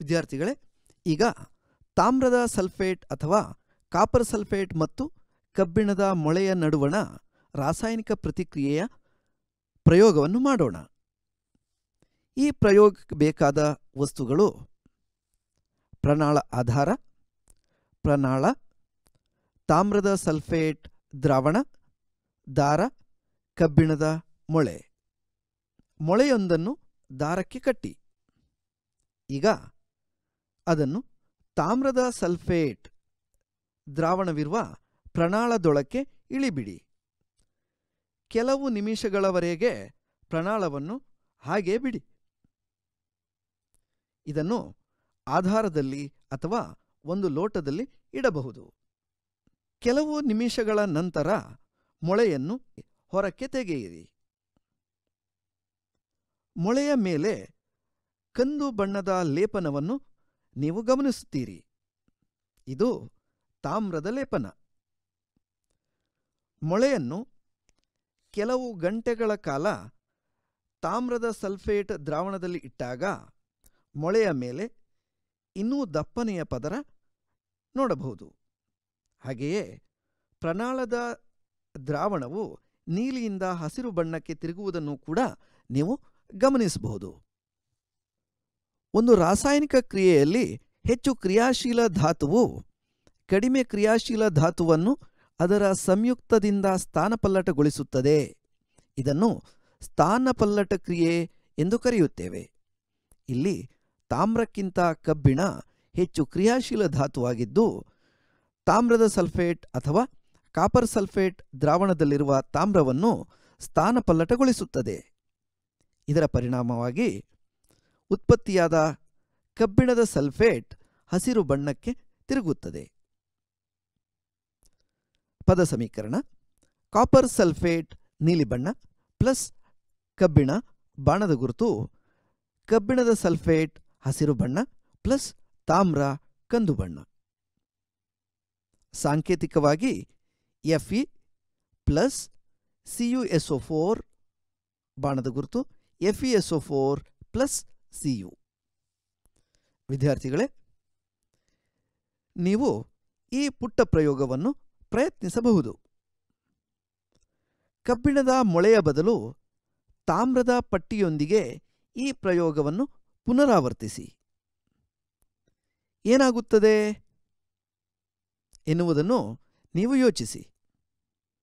ವಿದ್ಯಾರ್ಥಿಗಳೇ ಈಗ ತಾಮ್ರದ ಸಲ್ಫೇಟ್ ಅಥವಾ ಕಾಪರ್ ಸಲ್ಫೇಟ್ ಮತ್ತು ಕಬ್ಬಿಣದ ಮೊಳೆಯ ನಡುವಣ ರಾಸಾಯನಿಕ ಪ್ರತಿಕ್ರಿಯೆಯ ಪ್ರಯೋಗವನ್ನು ಮಾಡೋಣ ಈ ಪ್ರಯೋಗಕ್ಕೆ ಬೇಕಾದ ವಸ್ತುಗಳು ಪ್ರಣಾಳ ಆಧಾರ ಪ್ರಣಾಳ ತಾಮ್ರದ ಸಲ್ಫೇಟ್ ದ್ರಾವಣ ದಾರ ಕಬ್ಬಿಣದ ಮೊಳೆ ಮೊಳೆಯೊಂದನ್ನು ದಾರಕ್ಕೆ ಕಟ್ಟಿ ಈಗ ಅದನ್ನು ತಾಮ್ರದ ಸಲ್ಫೇಟ್ ದ್ರಾವಣವಿರುವ ಪ್ರಣಾಳದೊಳಕ್ಕೆ ಇಳಿಬಿಡಿ ಕೆಲವು ನಿಮಿಷಗಳವರೆಗೆ ಪ್ರಣಾಳವನ್ನು ಹಾಗೇ ಬಿಡಿ ಇದನ್ನು ಆಧಾರದಲ್ಲಿ ಅಥವಾ ಒಂದು ಲೋಟದಲ್ಲಿ ಇಡಬಹುದು ಕೆಲವು ನಿಮಿಷಗಳ ನಂತರ ಮೊಳೆಯನ್ನು ಹೊರಕ್ಕೆ ತೆಗೆಯಿರಿ ಮೊಳೆಯ ಮೇಲೆ ಕಂದು ಬಣ್ಣದ ಲೇಪನವನ್ನು ನೀವು ಗಮನಿಸುತ್ತೀರಿ ಇದು ತಾಮ್ರದ ಲೇಪನ ಮೊಳೆಯನ್ನು ಕೆಲವು ಗಂಟೆಗಳ ಕಾಲ ತಾಮ್ರದ ಸಲ್ಫೇಟ್ ದ್ರಾವಣದಲ್ಲಿ ಇಟ್ಟಾಗ ಮೊಳೆಯ ಮೇಲೆ ಇನ್ನೂ ದಪ್ಪನೆಯ ಪದರ ನೋಡಬಹುದು ಹಾಗೆಯೇ ಪ್ರಣಾಳದ ದ್ರಾವಣವು ನೀಲಿಯಿಂದ ಹಸಿರು ಬಣ್ಣಕ್ಕೆ ತಿರುಗುವುದನ್ನು ಕೂಡ ನೀವು ಗಮನಿಸಬಹುದು ಒಂದು ರಾಸಾಯನಿಕ ಕ್ರಿಯೆಯಲ್ಲಿ ಹೆಚ್ಚು ಕ್ರಿಯಾಶೀಲ ಧಾತುವು ಕಡಿಮೆ ಕ್ರಿಯಾಶೀಲ ಧಾತುವನ್ನು ಅದರ ಸಂಯುಕ್ತದಿಂದ ಸ್ಥಾನಪಲ್ಲಟಗೊಳಿಸುತ್ತದೆ ಇದನ್ನು ಸ್ಥಾನಪಲ್ಲಟ ಕ್ರಿಯೆ ಎಂದು ಕರೆಯುತ್ತೇವೆ ಇಲ್ಲಿ ತಾಮ್ರಕ್ಕಿಂತ ಕಬ್ಬಿಣ ಹೆಚ್ಚು ಕ್ರಿಯಾಶೀಲ ಧಾತುವಾಗಿದ್ದು ತಾಮ್ರದ ಸಲ್ಫೇಟ್ ಅಥವಾ ಕಾಪರ್ ಸಲ್ಫೇಟ್ ದ್ರಾವಣದಲ್ಲಿರುವ ತಾಮ್ರವನ್ನು ಸ್ಥಾನಪಲ್ಲಟಗೊಳಿಸುತ್ತದೆ ಇದರ ಪರಿಣಾಮವಾಗಿ ಉತ್ಪತ್ತಿಯಾದ ಕಬ್ಬಿಣದ ಸಲ್ಫೇಟ್ ಹಸಿರು ಬಣ್ಣಕ್ಕೆ ತಿರುಗುತ್ತದೆ ಪದ ಸಮೀಕರಣ ಕಾಪರ್ ಸಲ್ಫೇಟ್ ನೀಲಿ ಬಣ್ಣ ಪ್ಲಸ್ ಕಬ್ಬಿಣ ಬಾಣದ ಗುರುತು ಕಬ್ಬಿಣದ ಸಲ್ಫೇಟ್ ಹಸಿರು ಬಣ್ಣ ಪ್ಲಸ್ ತಾಮ್ರ ಕಂದು ಬಣ್ಣ ಸಾಂಕೇತಿಕವಾಗಿ ಎಫ್ಇ ಪ್ಲಸ್ ಸಿಯುಎಸ್ಒ ಫೋರ್ ಬಾಣದ ಗುರುತು FESO four plus C U ವಿದ್ಯಾರ್ಥಿಗಳೇ ನೀವು ಈ ಪುಟ್ಟ ಪ್ರಯೋಗವನ್ನು ಪ್ರಯತ್ನಿಸಬಹುದು ಕಬ್ಬಿಣದ ಮೊಳೆಯ ಬದಲು ತಾಮ್ರದ ಪಟ್ಟಿಯೊಂದಿಗೆ ಈ ಪ್ರಯೋಗವನ್ನು ಪುನರಾವರ್ತಿಸಿ ಏನಾಗುತ್ತದೆ ಎನ್ನುವುದನ್ನು ನೀವು ಯೋಚಿಸಿ